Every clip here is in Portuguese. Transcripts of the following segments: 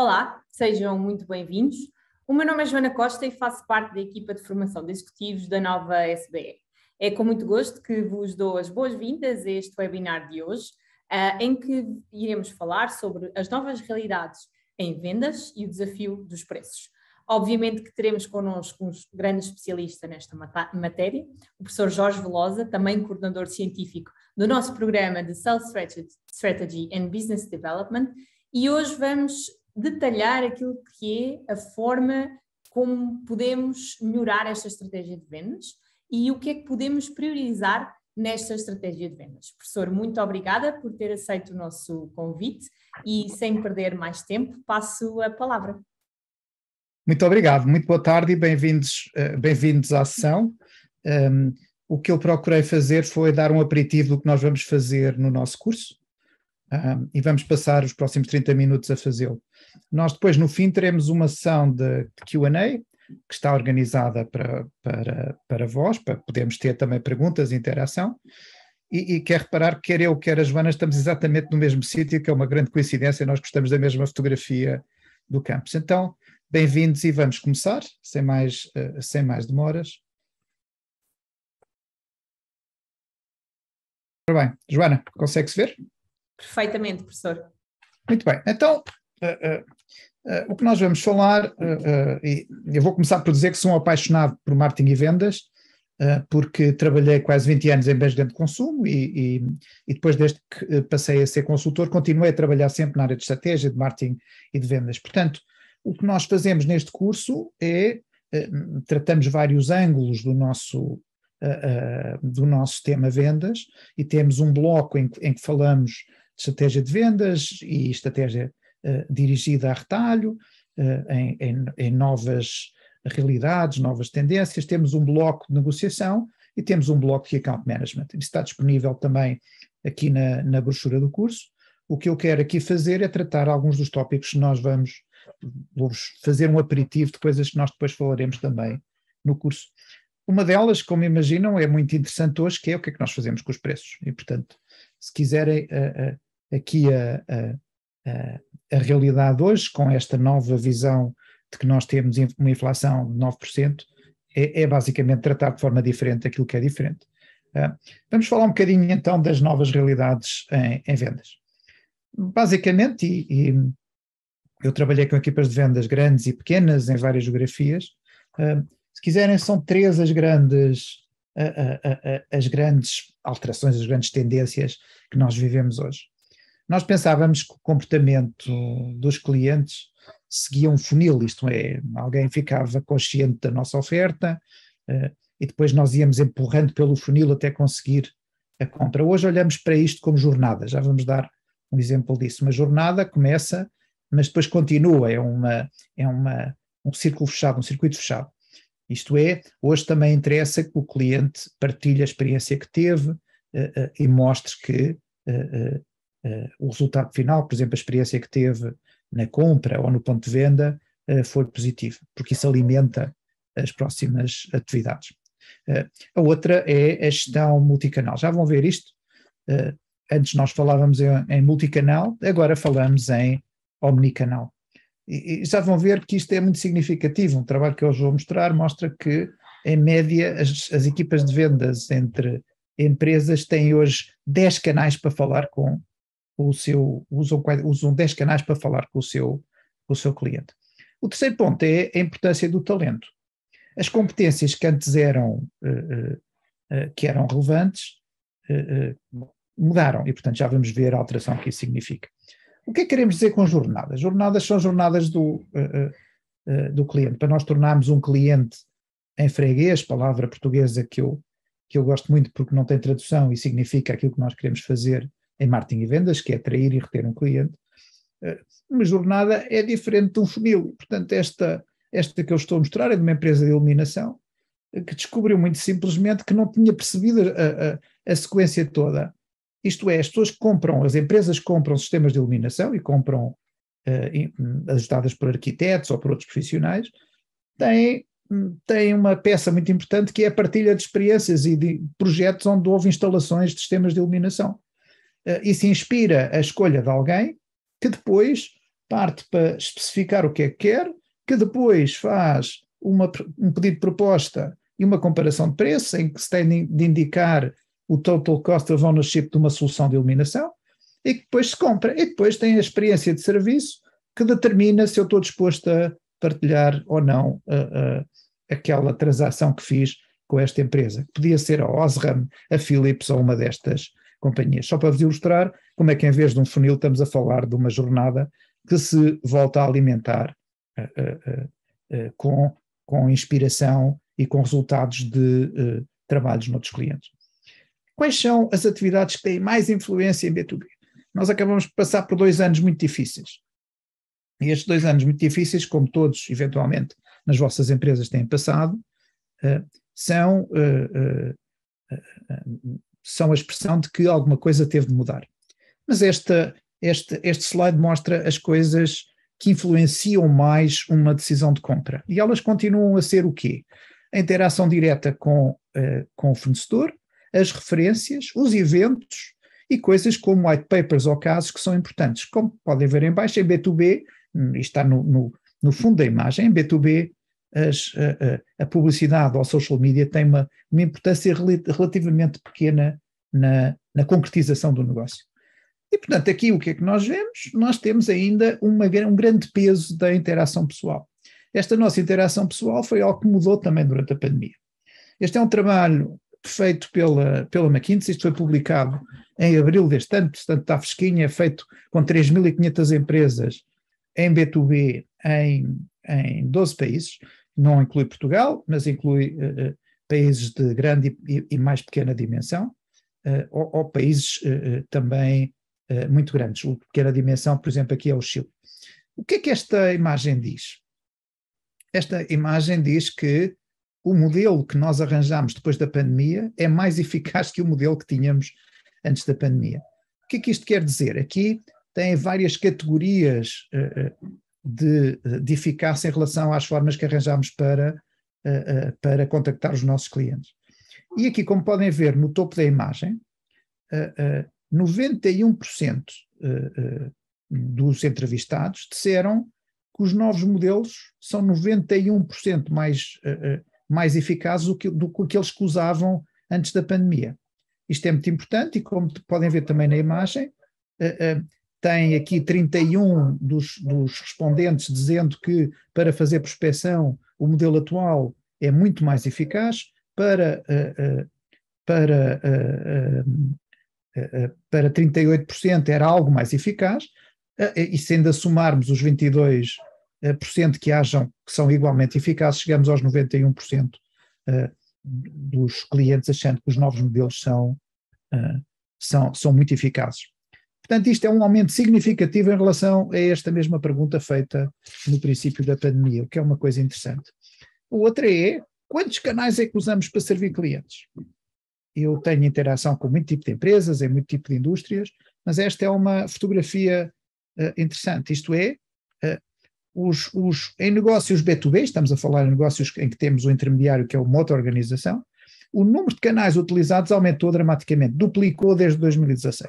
Olá, sejam muito bem-vindos. O meu nome é Joana Costa e faço parte da equipa de formação de executivos da nova SBE. É com muito gosto que vos dou as boas-vindas a este webinar de hoje, eh, em que iremos falar sobre as novas realidades em vendas e o desafio dos preços. Obviamente que teremos connosco um grande especialista nesta matéria, o professor Jorge Velosa, também coordenador científico do nosso programa de Sales Strategy and Business Development, e hoje vamos detalhar aquilo que é a forma como podemos melhorar esta estratégia de vendas e o que é que podemos priorizar nesta estratégia de vendas. Professor, muito obrigada por ter aceito o nosso convite e, sem perder mais tempo, passo a palavra. Muito obrigado, muito boa tarde e bem-vindos eh, bem à sessão. Um, ehm, o que eu procurei fazer foi dar um aperitivo do que nós vamos fazer no nosso curso um, ehm, e vamos passar os próximos 30 minutos a fazê-lo. Nós depois, no fim, teremos uma sessão de, de QA, que está organizada para, para, para vós, para podermos ter também perguntas e interação. E, e quer reparar que quer eu, quer a Joana, estamos exatamente no mesmo sítio, que é uma grande coincidência, nós gostamos da mesma fotografia do campus. Então, bem-vindos e vamos começar, sem mais, eh, sem mais demoras. Muito bem, Joana, consegue-se ver? Perfeitamente, professor. Muito bem, então eh, eh, eh, o que nós vamos falar, e eu vou começar por dizer que sou um apaixonado por marketing e vendas, porque trabalhei quase 20 anos em bens de consumo e, e, e, depois desde que passei a ser consultor continuei a trabalhar sempre na área de estratégia, de marketing e de vendas. Portanto, o que nós fazemos neste curso é tratamos vários ângulos do nosso do nosso tema vendas e temos um bloco em, em que falamos de estratégia de vendas e estratégia eh, dirigida a retalho, eh, em, em, em novas realidades, novas tendências. Temos um bloco de negociação e temos um bloco de account management. Isso está disponível também aqui na, na brochura do curso. O que eu quero aqui fazer é tratar alguns dos tópicos que nós vamos vou-vos fazer um aperitivo de coisas que nós depois falaremos também no curso. Uma delas, como imaginam, é muito interessante hoje, que é o que é que nós fazemos com os preços. E, portanto, se quiserem a, eh, aqui a, a realidade hoje, com esta nova visão de que nós temos uma inflação de 9%, é, é basicamente tratar de forma diferente aquilo que é diferente. Ah, vamos falar um bocadinho então das novas realidades em, em vendas. Basicamente, e, e, eu trabalhei com equipas de vendas grandes e pequenas em várias geografias. Ah, se quiserem, são três as grandes, ah, as grandes alterações, as grandes tendências que nós vivemos hoje. Nós pensávamos que o comportamento dos clientes seguia um funil, isto é, alguém ficava consciente da nossa oferta eh, e depois nós íamos empurrando pelo funil até conseguir a compra. Hoje olhamos para isto como jornada, já vamos dar um exemplo disso. Uma jornada começa, mas depois continua, é, uma, é uma, um círculo fechado, um circuito fechado. Isto é, hoje também interessa que o cliente partilhe a experiência que teve eh, eh, e mostre que o resultado final, por exemplo, a experiência que teve na compra ou no ponto de venda, eh, for positivo, porque isso alimenta as próximas atividades. Eh, a outra é a gestão multicanal. Já vão ver isto. Eh, antes nós falávamos em, em multicanal, agora falamos em omnicanal. E, e já vão ver que isto é muito significativo. Um trabalho que eu hoje vou mostrar mostra que, em média, as, as equipas de vendas entre empresas têm hoje 10 canais para falar com o seu, usam, usam 10 canais para falar com o, seu, com o seu cliente. O terceiro ponto é a importância do talento. As competências que antes eram, eh, eh, eh, que eram relevantes mudaram e, portanto, já vamos ver a alteração que isso significa. O que é que queremos dizer com jornadas? Jornadas são jornadas do, do cliente. Para nós tornarmos um cliente em freguês, palavra portuguesa que eu, que eu gosto muito porque não tem tradução e significa aquilo que nós queremos fazer em marketing e vendas, que é atrair e reter um cliente. Eh, uma jornada é diferente de um funil. Portanto, esta, esta que eu estou a mostrar é de uma empresa de iluminação eh, que descobriu muito simplesmente que não tinha percebido a, a, a sequência toda. Isto é, as pessoas compram, as empresas compram sistemas de iluminação e compram eh, uh, hum, ajudadas por arquitetos ou por outros profissionais, têm, hum, têm uma peça muito importante que é a partilha de experiências e de projetos onde houve instalações de sistemas de iluminação isso eh, inspira a escolha de alguém que depois parte para especificar o que é que quer, que depois faz uma, um pedido de proposta e uma comparação de preço, em que se tem de indicar o total cost of ownership de uma solução de iluminação, e que depois se compra. E depois tem a experiência de serviço que determina se eu estou disposto a partilhar ou não a, eh, a, eh, aquela transação que fiz com esta empresa. Podia ser a Osram, a Philips ou uma destas companhias. Só para vos ilustrar como é que, em vez de um funil, estamos a falar de uma jornada que se volta a alimentar uh, uh, uh, com, com inspiração e com resultados de eh, trabalhos noutros clientes. Quais são as atividades que têm mais influência em B2B? Nós acabamos de passar por dois anos muito difíceis. E estes dois anos muito difíceis, como todos, eventualmente, nas vossas empresas têm passado, eh, são eh, são a expressão de que alguma coisa teve de mudar. Mas esta, este, este slide mostra as coisas que influenciam mais uma decisão de compra. E elas continuam a ser o quê? A interação direta com, uh, com o fornecedor, as referências, os eventos e coisas como white papers ou casos que são importantes. Como podem ver em baixo, em B2B, isto está no, no, no fundo da imagem, em B2B as, a, a, publicidade ou social media tem uma, uma importância relativamente pequena na, na, concretização do negócio. E, portanto, aqui o que é que nós vemos? Nós temos ainda uma, um grande peso da interação pessoal. Esta nossa interação pessoal foi algo que mudou também durante a pandemia. Este é um trabalho feito pela, pela McKinsey, isto foi publicado em abril deste ano, portanto está fresquinho, é feito com 3.500 empresas em B2B em, em 12 países não inclui Portugal, mas inclui uh, países de grande e, e mais pequena dimensão, uh, ou, ou, países uh, também muito grandes. O pequena dimensão, por exemplo, aqui é o Chile. O que é que esta imagem diz? Esta imagem diz que o modelo que nós arranjamos depois da pandemia é mais eficaz que o modelo que tínhamos antes da pandemia. O que é que isto quer dizer? Aqui tem várias categorias de, eh, de eficácia em relação às formas que arranjamos para, eh, eh, para contactar os nossos clientes. E aqui, como podem ver no topo da imagem, 91% dos entrevistados disseram que os novos modelos são 91% mais, mais eficazes do que, do que aqueles que usavam antes da pandemia. Isto é muito importante e, como podem ver também na imagem, tem aqui 31 dos, dos respondentes dizendo que para fazer prospecção o modelo atual é muito mais eficaz, para, eh, eh, para, eh, para 38% era algo mais eficaz, e sendo a somarmos os 22% que hajam que são igualmente eficazes, chegamos aos 91% dos clientes achando que os novos modelos são, são, são muito eficazes. Portanto, isto é um aumento significativo em relação a esta mesma pergunta feita no princípio da pandemia, o que é uma coisa interessante. A outra é quantos canais é que usamos para servir clientes? Eu tenho interação com muito tipo de empresas, em muito tipo de indústrias, mas esta é uma fotografia uh, interessante. Isto é, uh, os, os, em negócios B2B, estamos a falar em negócios em que temos o intermediário, que é uma outra organização, o número de canais utilizados aumentou dramaticamente, duplicou desde 2016.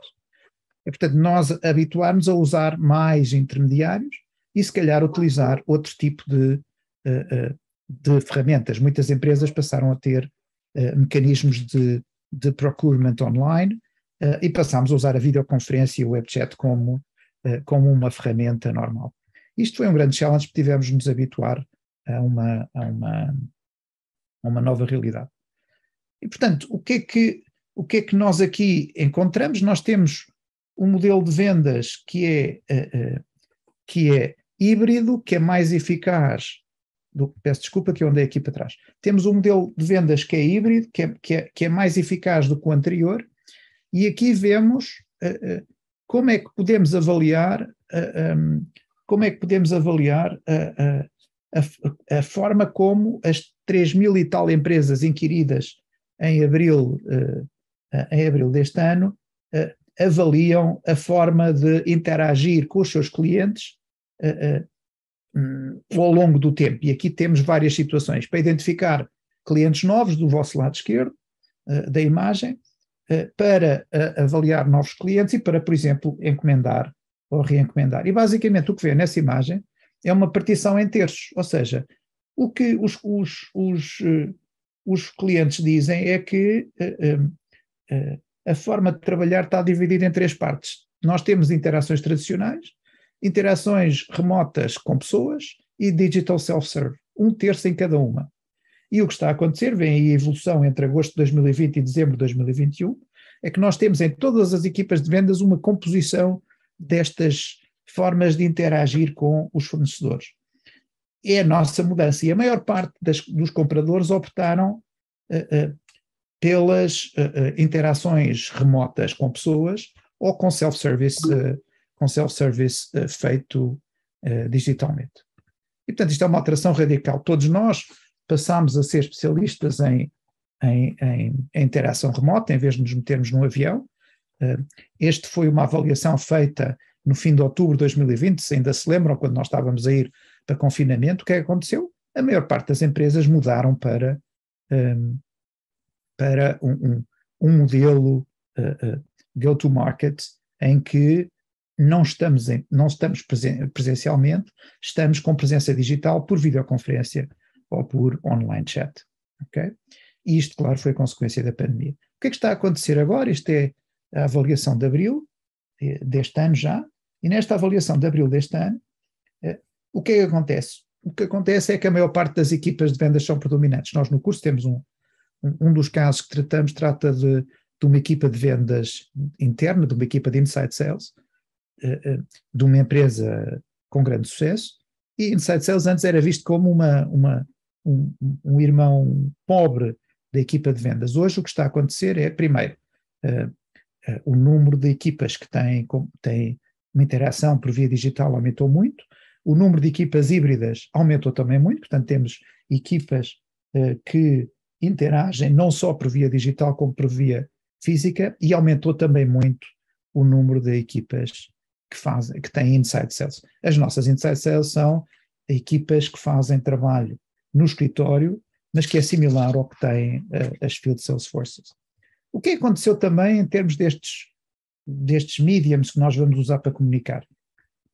É, portanto, nós habituarmos a usar mais intermediários e, se calhar, utilizar outro tipo de, eh, eh, de ferramentas. Muitas empresas passaram a ter eh, mecanismos de, de procurement online e passámos a usar a videoconferência e o webchat como, como uma ferramenta normal. Isto foi um grande challenge porque tivemos de nos habituar a uma, a uma, a uma nova realidade. E, portanto, o que, é que, o que é que nós aqui encontramos? Nós temos um modelo de vendas que é, eh, eh, que é híbrido, que é mais eficaz do, peço desculpa que eu andei aqui para trás. Temos um modelo de vendas que é híbrido, que é, que é, que é mais eficaz do que o anterior, e aqui vemos uh, uh, como é que podemos avaliar, uh, um, ehm, como é que podemos avaliar a, a, forma como as 3 mil e tal empresas inquiridas em abril, em abril deste ano avaliam a forma de interagir com os seus clientes eh, eh, hum, ao longo do tempo. E aqui temos várias situações para identificar clientes novos do vosso lado esquerdo eh, da imagem, para avaliar novos clientes e para, por exemplo, encomendar ou reencomendar. E basicamente o que vê nessa imagem é uma partição em terços, ou seja, o que os, os, os, os clientes dizem é que uh, uh, a forma de trabalhar está dividida em três partes. Nós temos interações tradicionais, interações remotas com pessoas e digital self-serve, um terço em cada uma. E o que está a acontecer, vem aí a evolução entre agosto de 2020 e dezembro de 2021, é que nós temos em todas as equipas de vendas uma composição destas formas de interagir com os fornecedores. É a nossa mudança e a maior parte das, dos compradores optaram uh, uh, pelas uh, interações remotas com pessoas ou com self-service uh, com self-service uh, feito digitalmente. E portanto isto é uma alteração radical. Todos nós passámos a ser especialistas em, em, em, em interação remota em vez de nos metermos num avião. este foi uma avaliação feita no fim de outubro de 2020, se ainda se lembram quando nós estávamos a ir para confinamento, o que é que aconteceu? A maior parte das empresas mudaram para ehm, para um, um, um modelo uh, eh, uh, eh, go-to-market em que não estamos, em, não estamos presen presencialmente, estamos com presença digital por videoconferência ou por online chat. Okay? E isto, claro, foi consequência da pandemia. O que é que está a acontecer agora? Isto é a avaliação de abril eh, deste ano já, e nesta avaliação de abril deste ano, o que é que acontece? O que acontece é que a maior parte das equipas de vendas são predominantes. Nós no curso temos um, um dos casos que tratamos trata de, de uma equipa de vendas interna, de uma equipa de inside sales, eh, eh, de uma empresa com grande sucesso. E inside sales antes era visto como uma, uma um, um, irmão pobre da equipa de vendas. Hoje o que está a acontecer é, primeiro, eh, o número de equipas que têm, têm uma interação por via digital aumentou muito, o número de equipas híbridas aumentou também muito, portanto temos equipas que interagem não só por via digital como por via física e aumentou também muito o número de equipas que, fazem, que têm inside sales. As nossas inside sales são equipas que fazem trabalho no escritório, mas que é similar ao que têm uh, as field sales forces. O que aconteceu também em termos destes, destes mediums que nós vamos usar para comunicar?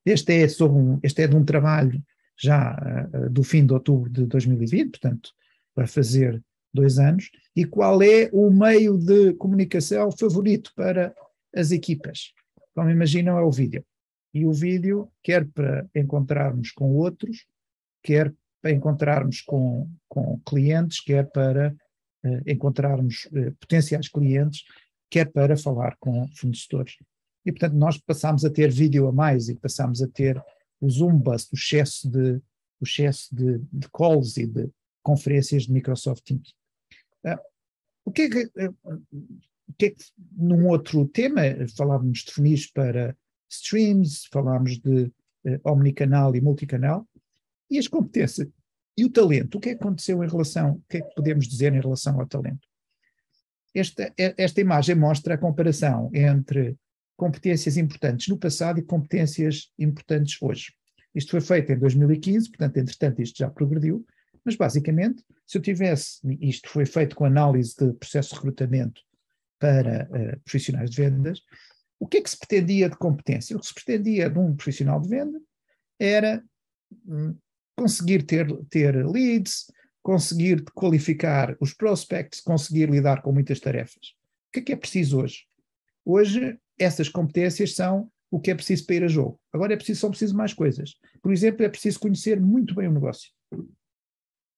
Este é, sobre um, este é de um trabalho já uh, do fim de outubro de 2020, portanto, para fazer dois anos, e qual é o meio de comunicação favorito para as equipas. Como então, imaginam, é o vídeo. E o vídeo, quer para encontrarmos com outros, quer para encontrarmos com, com clientes, quer para uh, encontrarmos uh, potenciais clientes, quer para falar com fornecedores. E, portanto, nós passámos a ter vídeo a mais e passámos a ter o Zoom o excesso de, o excesso de, de calls e de, conferências de Microsoft Teams. Uh, o que é que, uh, o que, é que, num outro tema, falávamos de funis para streams, falávamos de uh, omnicanal e multicanal, e as competências e o talento. O que é que aconteceu em relação, o que é que podemos dizer em relação ao talento? Esta, é, esta imagem mostra a comparação entre competências importantes no passado e competências importantes hoje. Isto foi feito em 2015, portanto, entretanto, isto já progrediu, mas basicamente, se eu tivesse, isto foi feito com análise de processo de recrutamento para uh, profissionais de vendas, o que é que se pretendia de competência? O que se pretendia de um profissional de venda era hum, conseguir ter, ter leads, conseguir qualificar os prospects, conseguir lidar com muitas tarefas. O que é que é preciso hoje? Hoje, essas competências são o que é preciso para ir a jogo. Agora é preciso, são preciso mais coisas. Por exemplo, é preciso conhecer muito bem o negócio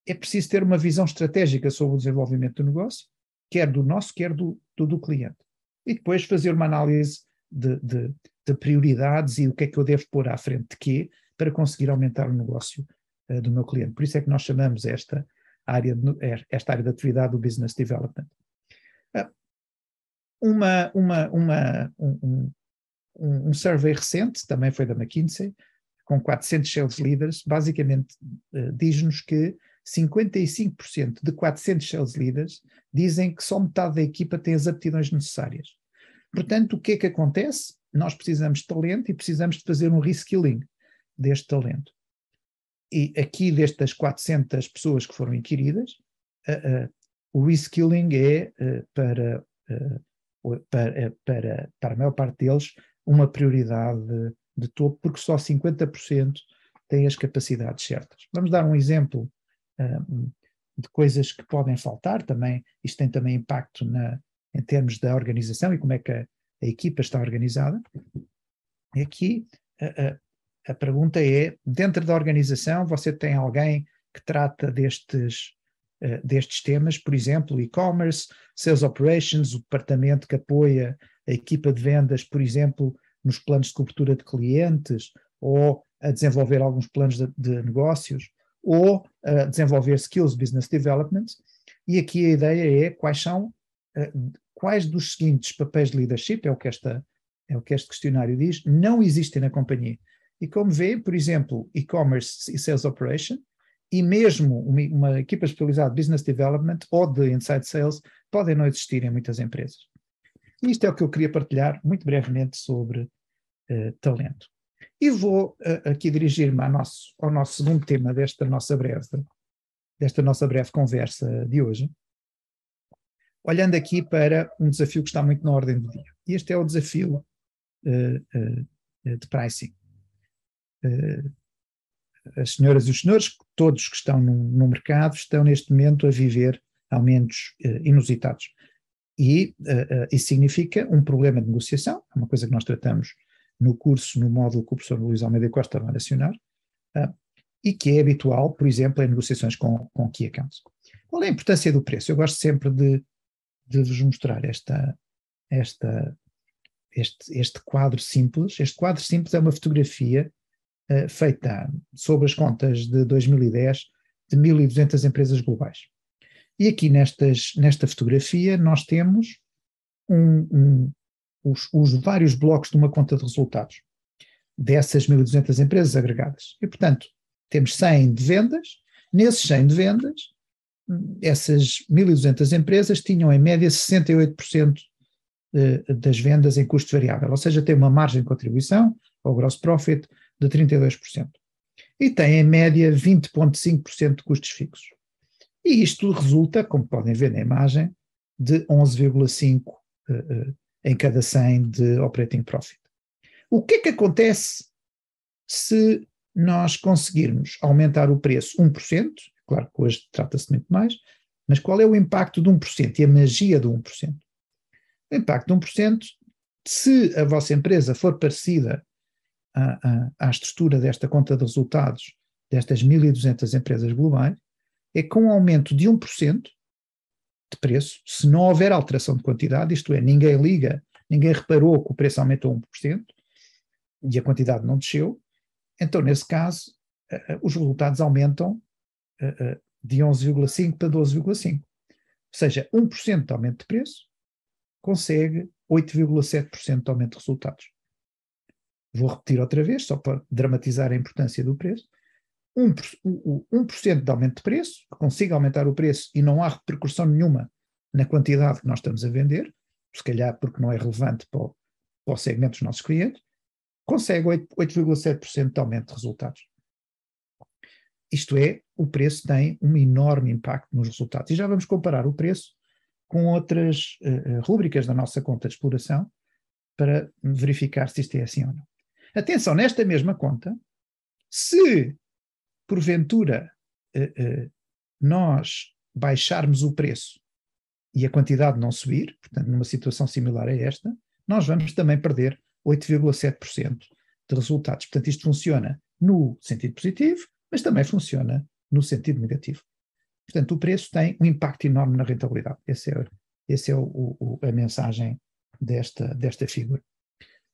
é preciso ter uma visão estratégica sobre o desenvolvimento do negócio, quer do nosso, quer do, do, do cliente. E depois fazer uma análise de, de, de, prioridades e o que é que eu devo pôr à frente de quê para conseguir aumentar o negócio uh, do meu cliente. Por isso é que nós chamamos esta área de, é, esta área de atividade do Business Development. Uh, uma, uma, uma, um, um, um survey recente, também foi da McKinsey, com 400 sales leaders, basicamente uh, diz-nos que 55% de 400 sales leaders dizem que só metade da equipa tem as aptidões necessárias. Portanto, o que é que acontece? Nós precisamos de talento e precisamos de fazer um reskilling deste talento. E aqui, destas 400 pessoas que foram inquiridas, uh, uh, o reskilling é, uh, para, eh, para, eh, para, para a maior parte deles, uma prioridade de, de topo, porque só 50% têm as capacidades certas. Vamos dar um exemplo de coisas que podem faltar também. Isto tem também impacto na, em termos da organização e como é que a, a equipa está organizada. E aqui a, a, a, pergunta é: dentro da organização, você tem alguém que trata destes, eh, destes temas, por exemplo, e-commerce, sales operations, o departamento que apoia a equipa de vendas, por exemplo, nos planos de cobertura de clientes ou a desenvolver alguns planos de, de negócios? ou uh, desenvolver skills business development. E aqui a ideia é quais são uh, quais dos seguintes papéis de leadership é o que esta é o que este questionário diz não existem na companhia. E como vê, por exemplo, e-commerce e sales operation e mesmo uma, uma equipa especializada de business development ou de inside sales podem não existir em muitas empresas. E isto é o que eu queria partilhar muito brevemente sobre uh, talento. E vou uh, aqui dirigir-me ao nosso, ao nosso segundo tema desta nossa breve, desta nossa breve conversa de hoje, olhando aqui para um desafio que está muito na ordem do dia. Este é o desafio uh, uh, de pricing. as senhoras e os senhores, todos que estão no, no mercado, estão neste momento a viver aumentos inusitados. E uh, isso significa um problema de negociação, é uma coisa que nós tratamos no curso, no módulo que o professor Luís Almeida Costa vai acionar, uh, ah, e que é habitual, por exemplo, em negociações com, com key accounts. Qual é a importância do preço? Eu gosto sempre de, de vos mostrar esta, esta, este, este quadro simples. Este quadro simples é uma fotografia uh, feita sobre as contas de 2010 de 1.200 empresas globais. E aqui nestas, nesta fotografia nós temos um, um, os, os vários blocos de uma conta de resultados dessas 1.200 empresas agregadas. E, portanto, temos 100 de vendas, nesses 100 de vendas, essas 1.200 empresas tinham em média 68% eh, das vendas em custo variável, ou seja, tem uma margem de contribuição ao gross profit de 32%. E tem em média 20,5% de custos fixos. E isto resulta, como podem ver na imagem, de 11,5% em cada 100 de operating profit. O que é que acontece se nós conseguirmos aumentar o preço 1%? Claro que hoje trata-se muito mais, mas qual é o impacto de 1% e a magia de 1%? O impacto de 1%, se a vossa empresa for parecida à, à, à estrutura desta conta de resultados destas 1.200 empresas globais, é que com um aumento de 1%, de preço se não houver alteração de quantidade, isto é, ninguém liga, ninguém reparou que o preço aumentou 1% e a quantidade não desceu, então nesse caso eh, eh, os resultados aumentam eh, de 11,5 para 12,5. Ou seja, 1% de aumento de preço consegue 8,7% de aumento de resultados. Vou repetir outra vez, só para dramatizar a importância do preço um, 1% de aumento de preço, que consiga aumentar o preço e não há repercussão nenhuma na quantidade que nós estamos a vender, se calhar porque não é relevante para o, para o segmento dos nossos clientes, consegue 8,7% de aumento de resultados. Isto é, o preço tem um enorme impacto nos resultados. E já vamos comparar o preço com outras uh, eh, eh, rúbricas da nossa conta de exploração para verificar se isto é assim ou não. Atenção, nesta mesma conta, se porventura eh, eh, nós baixarmos o preço e a quantidade não subir, portanto, numa situação similar a esta, nós vamos também perder 8,7% de resultados. Portanto, isto funciona no sentido positivo, mas também funciona no sentido negativo. Portanto, o preço tem um impacto enorme na rentabilidade. Essa é, esse é, é o, o, a mensagem desta, desta figura.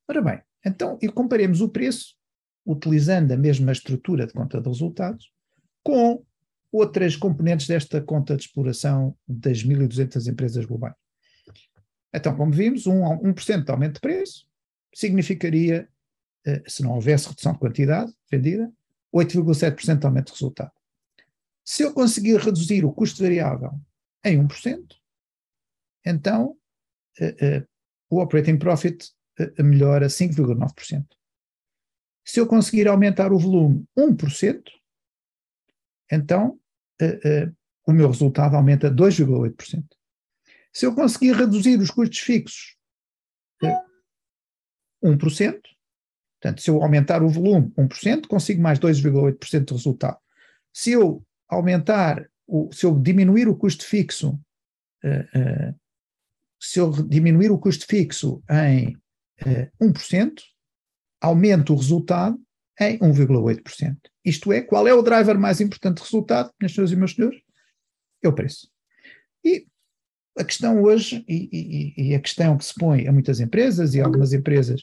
Ora bem, então, e comparemos o preço utilizando a mesma estrutura de conta de resultados, com outras componentes desta conta de exploração das 1.200 empresas globais. Então, como vimos, um, 1% de aumento de preço significaria, eh, se não houvesse redução de quantidade vendida, 8,7% de aumento de resultado. Se eu conseguir reduzir o custo variável em 1%, então eh, eh, o operating profit melhora 5,9%. Se eu conseguir aumentar o volume 1%, então uh, uh, o meu resultado aumenta 2,8%. Se eu conseguir reduzir os custos fixos uh, eh, 1%, portanto, se eu aumentar o volume 1%, consigo mais 2,8% de resultado. Se eu aumentar, o, se eu diminuir o custo fixo se eu diminuir o custo fixo em uh, 1%, aumenta o resultado em 1,8%. Isto é, qual é o driver mais importante de resultado, minhas senhoras e meus senhores? É o preço. E a questão hoje, e, e, e a questão que se põe a muitas empresas, e algumas empresas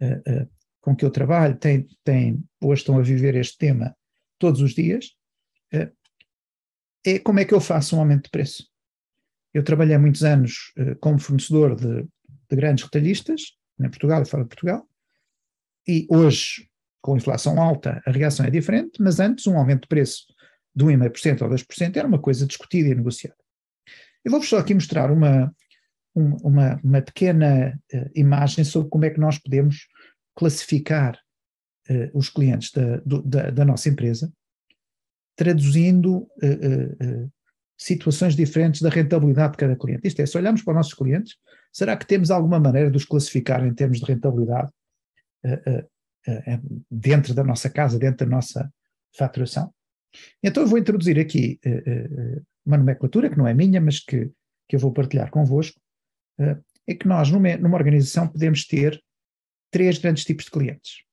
uh, uh, com que eu trabalho têm, têm, hoje estão a viver este tema todos os dias, uh, é como é que eu faço um aumento de preço? Eu trabalhei há muitos anos como fornecedor de, de grandes retalhistas, em Portugal e fora de Portugal, e hoje, com inflação alta, a reação é diferente, mas antes um aumento de preço de 1,5% ou 2% era uma coisa discutida e negociada. Eu vou-vos só aqui mostrar uma, uma, uma pequena uh, imagem sobre como é que nós podemos classificar uh, os clientes da, do, da, da, nossa empresa, traduzindo uh, situações diferentes da rentabilidade de cada cliente. Isto é, se olharmos para os nossos clientes, será que temos alguma maneira de os classificar em termos de rentabilidade? Eh, eh, eh, é dentro da nossa casa, dentro da nossa faturação. Então eu vou introduzir aqui uma nomenclatura que não é minha, mas que, que eu vou partilhar convosco, é que nós numa, numa organização podemos ter três grandes tipos de clientes.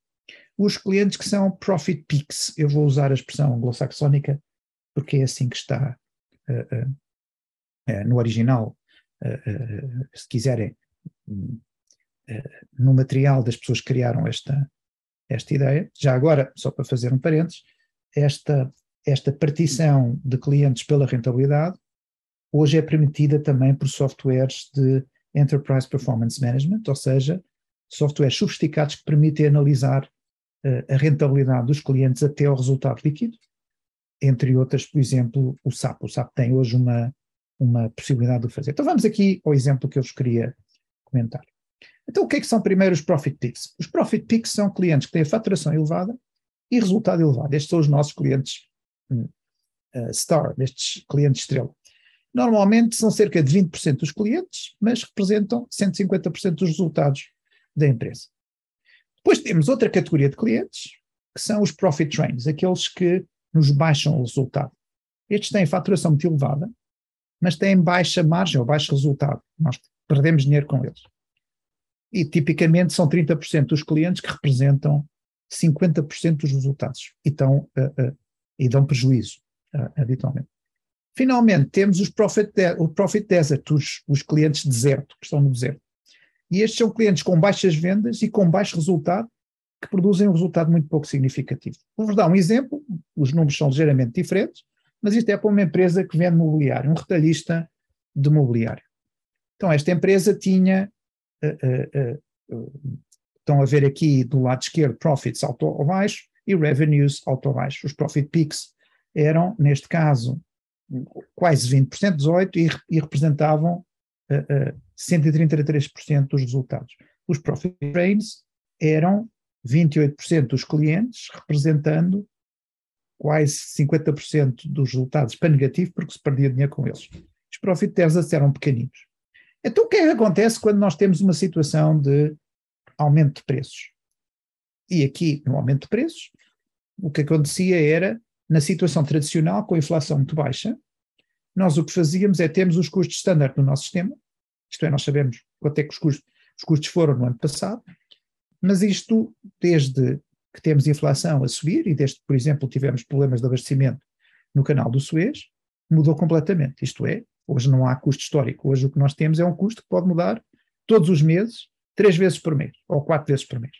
Os clientes que são profit peaks, eu vou usar a expressão anglo-saxónica porque é assim que está no original, se quiserem, hum, no material das pessoas que criaram esta, esta ideia. Já agora, só para fazer um parênteses, esta, esta partição de clientes pela rentabilidade hoje é permitida também por softwares de Enterprise Performance Management, ou seja, softwares sofisticados que permitem analisar eh, a rentabilidade dos clientes até ao resultado líquido, entre outras, por exemplo, o SAP. O SAP tem hoje uma, uma possibilidade de fazer. Então vamos aqui ao exemplo que eu vos queria comentar. Então, o que é que são primeiro os profit picks? Os profit picks são clientes que têm a faturação elevada e resultado elevado. Estes são os nossos clientes hum, uh, star, estes clientes estrela. Normalmente são cerca de 20% dos clientes, mas representam 150% dos resultados da empresa. Depois temos outra categoria de clientes, que são os profit trains, aqueles que nos baixam o resultado. Estes têm faturação muito elevada, mas têm baixa margem ou baixo resultado. Nós perdemos dinheiro com eles. E tipicamente são 30% dos clientes que representam 50% dos resultados e, tão, uh, uh, e dão prejuízo, uh, habitualmente. Finalmente, temos os profit de, o Profit Desert, os, os clientes deserto, que estão no deserto. E estes são clientes com baixas vendas e com baixo resultado, que produzem um resultado muito pouco significativo. Vou-vos dar um exemplo, os números são ligeiramente diferentes, mas isto é para uma empresa que vende mobiliário, um retalhista de mobiliário. Então, esta empresa tinha eh, eh, eh, estão a ver aqui do lado esquerdo profits alto ou baixo e revenues alto ou baixo. Os profit peaks eram, neste caso, quase 20%, 18%, e, e representavam uh, uh, 133% dos resultados. Os profit drains eram 28% dos clientes, representando quase 50% dos resultados para negativo, porque se perdia dinheiro com eles. Os profit deserts eram pequeninos. Então, o que é que acontece quando nós temos uma situação de aumento de preços? E aqui, no aumento de preços, o que acontecia era, na situação tradicional, com a inflação muito baixa, nós o que fazíamos é termos os custos standard do nosso sistema, isto é, nós sabemos quanto é que os custos, os custos foram no ano passado, mas isto, desde que temos inflação a subir e desde que, por exemplo, tivemos problemas de abastecimento no canal do Suez, mudou completamente. Isto é, Hoje não há custo histórico. Hoje o que nós temos é um custo que pode mudar todos os meses, três vezes por mês ou quatro vezes por mês.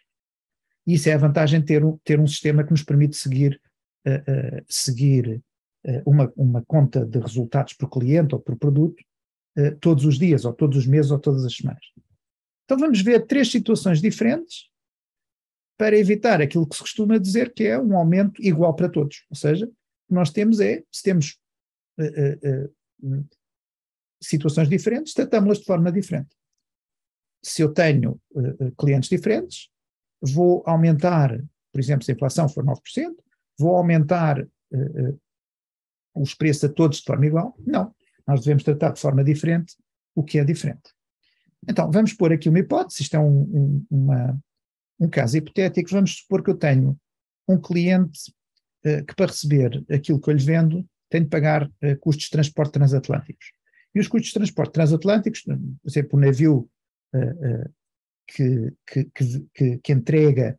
E isso é a vantagem de ter um, ter um sistema que nos permite seguir, uh, uh, seguir uh, uma, uma conta de resultados por cliente ou por produto todos os dias, ou todos os meses, ou todas as semanas. Então vamos ver três situações diferentes para evitar aquilo que se costuma dizer que é um aumento igual para todos. Ou seja, o que nós temos é, se temos situações diferentes, tratamos-las de forma diferente. Se eu tenho uh, clientes diferentes, vou aumentar, por exemplo, se a inflação for 9%, vou aumentar uh, os preços a todos de forma igual? Não. Nós devemos tratar de forma diferente o que é diferente. Então, vamos pôr aqui uma hipótese, isto é um, um, uma, um caso hipotético, vamos supor que eu tenho um cliente uh, que para receber aquilo que eu lhe vendo tem de pagar uh, custos de transporte transatlânticos. E os custos de transporte transatlânticos, por exemplo, um navio uh, uh, que, que, que, que, entrega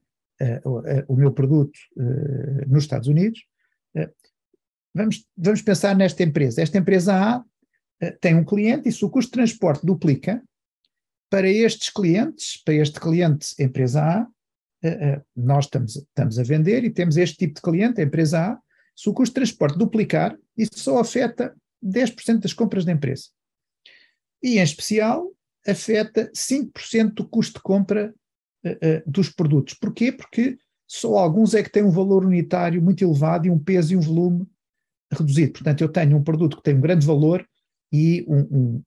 uh, o meu produto nos Estados Unidos, vamos, vamos pensar nesta empresa. Esta empresa A tem um cliente e se o custo de transporte duplica, para estes clientes, para este cliente empresa A, nós estamos, estamos a vender e temos este tipo de cliente, a empresa A, se o custo de transporte duplicar, isso só afeta 10% das compras da empresa. E, em especial, afeta 5% do custo de compra uh, uh, dos produtos. Porquê? Porque só alguns é que têm um valor unitário muito elevado e um peso e um volume reduzido. Portanto, eu tenho um produto que tem um grande valor e um, um,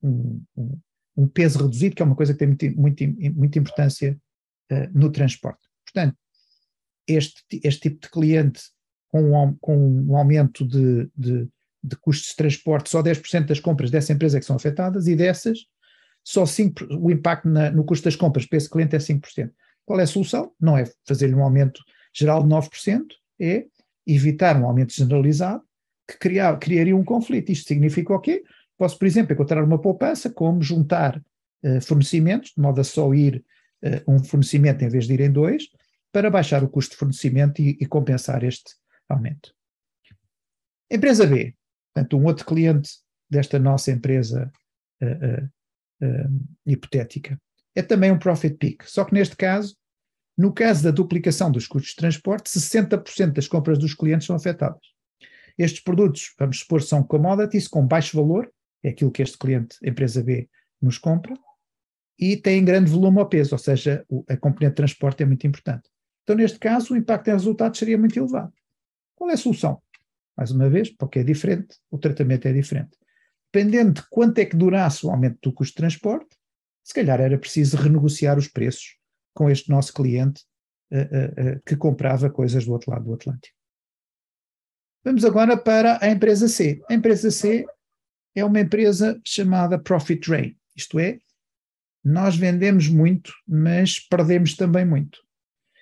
um, um peso reduzido, que é uma coisa que tem muito, muito, muita importância uh, no transporte. Portanto, este, este tipo de cliente, com um, com um aumento de, de de custos de transporte, só 10% das compras dessa empresa é que são afetadas e dessas, só 5, o impacto na, no custo das compras para esse cliente é 5%. Qual é a solução? Não é fazer-lhe um aumento geral de 9%, é evitar um aumento generalizado que criar, criaria um conflito. Isto significa o quê? Posso, por exemplo, encontrar uma poupança como juntar uh, fornecimentos, de modo a só ir uh, um fornecimento em vez de ir em dois, para baixar o custo de fornecimento e, e compensar este aumento. Empresa B, Portanto, um outro cliente desta nossa empresa uh, uh, hipotética é também um profit peak. Só que neste caso, no caso da duplicação dos custos de transporte, 60% das compras dos clientes são afetadas. Estes produtos, vamos supor, são commodities com baixo valor, é aquilo que este cliente, empresa B, nos compra, e têm grande volume ao peso, ou seja, a componente de transporte é muito importante. Então, neste caso, o impacto em resultados seria muito elevado. Qual é a solução? mais uma vez, porque é diferente, o tratamento é diferente. Dependendo de quanto é que durasse o aumento do custo de transporte, se calhar era preciso renegociar os preços com este nosso cliente uh, uh, que comprava coisas do outro lado do Atlântico. Vamos agora para a empresa C. A empresa C é uma empresa chamada Profit Drain, isto é, nós vendemos muito, mas perdemos também muito.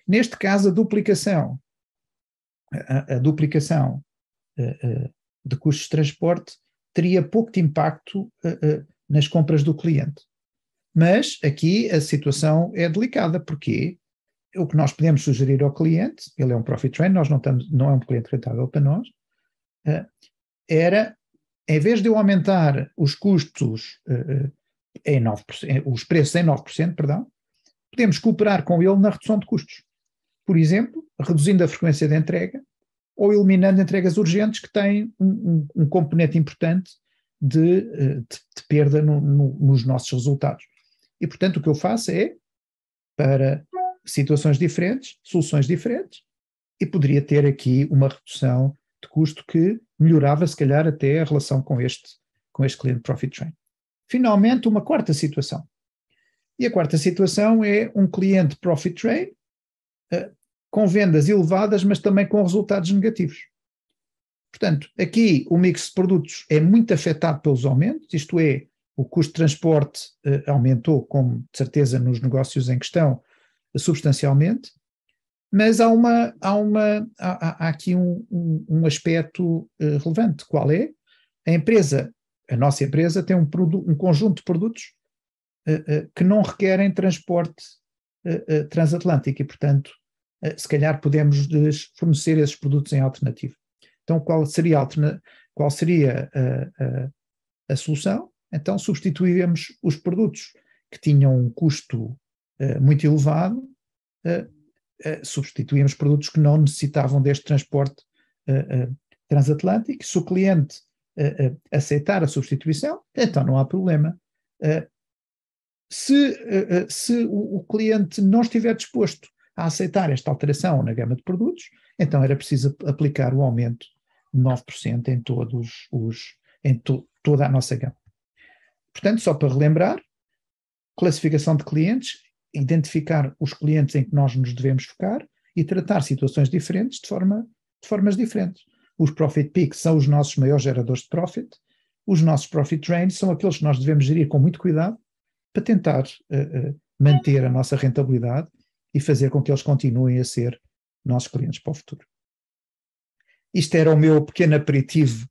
Neste caso, a duplicação, a, a duplicação eh, eh, de custos de transporte teria pouco de impacto eh, nas compras do cliente. Mas aqui a situação é delicada, porque o que nós podemos sugerir ao cliente, ele é um profit train, nós não, estamos, não é um cliente rentável para nós, era, em vez de eu aumentar os custos em 9%, os preços em 9%, perdão, podemos cooperar com ele na redução de custos. Por exemplo, reduzindo a frequência de entrega, ou eliminando entregas urgentes que têm um, um, um componente importante de, eh, de, de perda no, no, nos nossos resultados. E, portanto, o que eu faço é, para situações diferentes, soluções diferentes, e poderia ter aqui uma redução de custo que melhorava, se calhar, até a relação com este, com este cliente Profit Train. Finalmente, uma quarta situação. E a quarta situação é um cliente Profit Train eh, com vendas elevadas, mas também com resultados negativos. Portanto, aqui o mix de produtos é muito afetado pelos aumentos, isto é, o custo de transporte eh, aumentou, como de certeza nos negócios em questão, substancialmente, mas há, uma, há, uma, há, há aqui um, um, um aspecto eh, relevante, qual é? A empresa, a nossa empresa, tem um, um conjunto de produtos eh, que não requerem transporte transatlântico e, portanto, eh, se calhar podemos eh, fornecer esses produtos em alternativa. Então, qual seria a, qual seria a, eh, a, a solução? Então, substituíamos os produtos que tinham um custo uh, muito elevado, uh, uh, substituíamos produtos que não necessitavam deste transporte transatlântico. Se o cliente aceitar a substituição, então não há problema. Se, se o, o cliente não estiver disposto a aceitar esta alteração na gama de produtos, então era preciso aplicar o aumento de 9% em todos os em to, toda a nossa gama. Portanto, só para relembrar, classificação de clientes, identificar os clientes em que nós nos devemos focar e tratar situações diferentes de forma de formas diferentes. Os profit peaks são os nossos maiores geradores de profit, os nossos profit drains são aqueles que nós devemos gerir com muito cuidado para tentar uh, uh, manter a nossa rentabilidade e fazer com que eles continuem a ser nossos clientes para o futuro. Isto era o meu pequeno aperitivo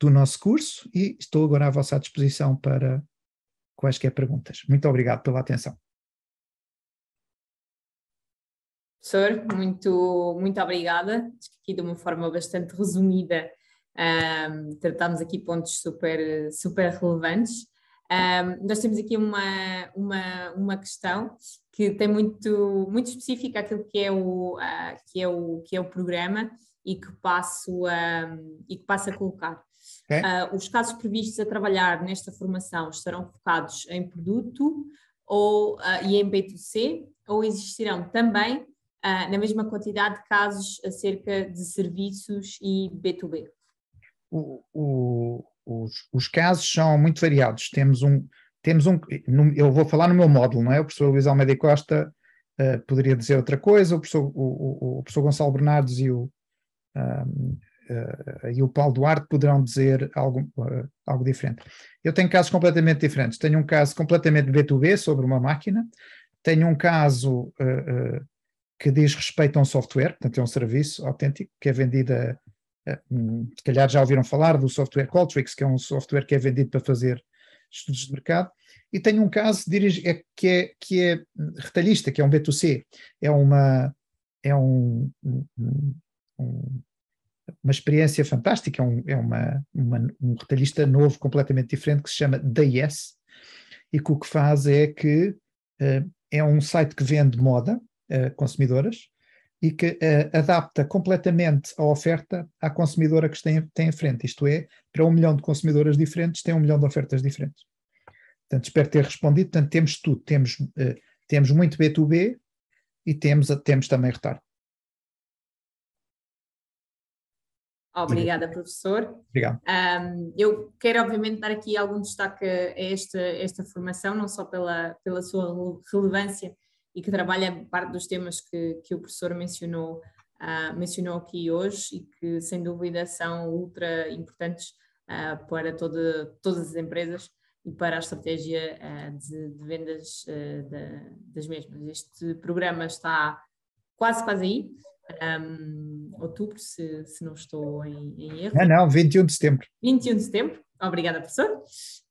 do nosso curso e estou agora à vossa disposição para quaisquer perguntas. Muito obrigado pela atenção. Professor, muito, muito obrigada. Acho que aqui de uma forma bastante resumida um, tratámos aqui pontos super, super relevantes. Um, nós temos aqui uma, uma, uma questão que tem muito, muito específico aquilo que é o, uh, que é o, que é o programa e que passo a, e que passa a colocar. Uh, os casos previstos a trabalhar nesta formação estarão focados em produto ou, uh, e em B2C, ou existirão também, uh, na mesma quantidade, de casos acerca de serviços e B2B? O, o, os, os, casos são muito variados. Temos um, temos um. Eu vou falar no meu módulo, não é? O professor Luís Almeida Costa uh, poderia dizer outra coisa, o professor, o, o, o professor Gonçalo Bernardes e o, uh, e o Paulo Duarte poderão dizer algo, uh, algo diferente. Eu tenho casos completamente diferentes. Tenho um caso completamente B2B sobre uma máquina, tenho um caso que diz respeito a um software, portanto é um serviço autêntico que é vendido a. Hum, se calhar já ouviram falar do software Qualtrics, que é um software que é vendido para fazer estudos de mercado, e tenho um caso é que é, que é retalhista, que é um B2C, é uma, é um, um, um uma experiência fantástica, é um, é uma, uma, um retalhista novo, completamente diferente, que se chama DayS, e que o que faz é que uh, é um site que vende moda a uh, eh, consumidoras, e que uh, adapta completamente a oferta à consumidora que tem, tem frente. Isto é, para um milhão de consumidoras diferentes, tem um milhão de ofertas diferentes. Portanto, espero ter respondido. Portanto, temos tudo. Temos, uh, temos muito B2B e temos, temos também retardo. Obrigada, professor. Obrigado. Um, eu quero, obviamente, dar aqui algum destaque a esta, esta formação, não só pela, pela sua relevância e que trabalha parte dos temas que, que o professor mencionou, uh, mencionou aqui hoje e que, sem dúvida, são ultra importantes uh, para todas as empresas e para a estratégia uh, de, de, vendas das mesmas. Este programa está quase, quase aí. Um, outubro, se, se não estou em, em erro. Não, não, 21 de setembro. 21 de setembro, obrigada, professor.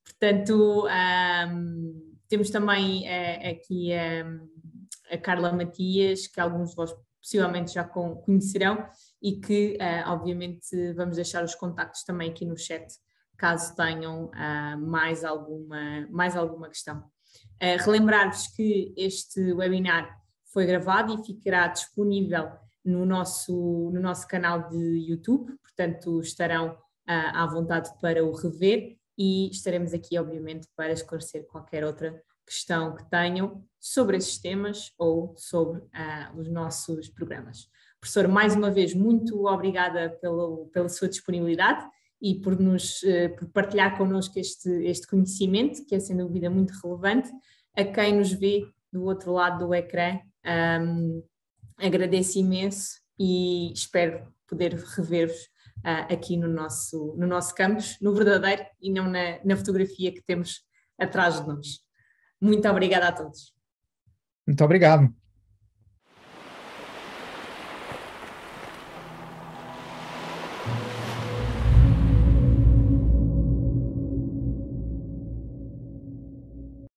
Portanto, um, temos também eh, aqui um, a Carla Matias, que alguns de vós possivelmente já conhecerão, e que eh, obviamente vamos deixar os contactos também aqui no chat, caso tenham eh, mais, alguma, mais alguma questão. Eh, relembrar-vos que este webinar foi gravado e ficará disponível no nosso, no nosso canal de YouTube, portanto estarão à vontade para o rever e estaremos aqui, obviamente, para esclarecer qualquer outra questão que tenham sobre esses temas ou sobre ah, os nossos programas. Professor, mais uma vez, muito obrigada pelo, pela sua disponibilidade e por nos eh, por partilhar connosco este, este conhecimento, que é sem dúvida muito relevante, a quem nos vê do outro lado do ecrã. Um, agradeço imenso e espero poder rever-vos uh, aqui no nosso, no nosso campus, no verdadeiro e não na, na fotografia que temos atrás de nós. Muito obrigada a todos. Muito obrigado.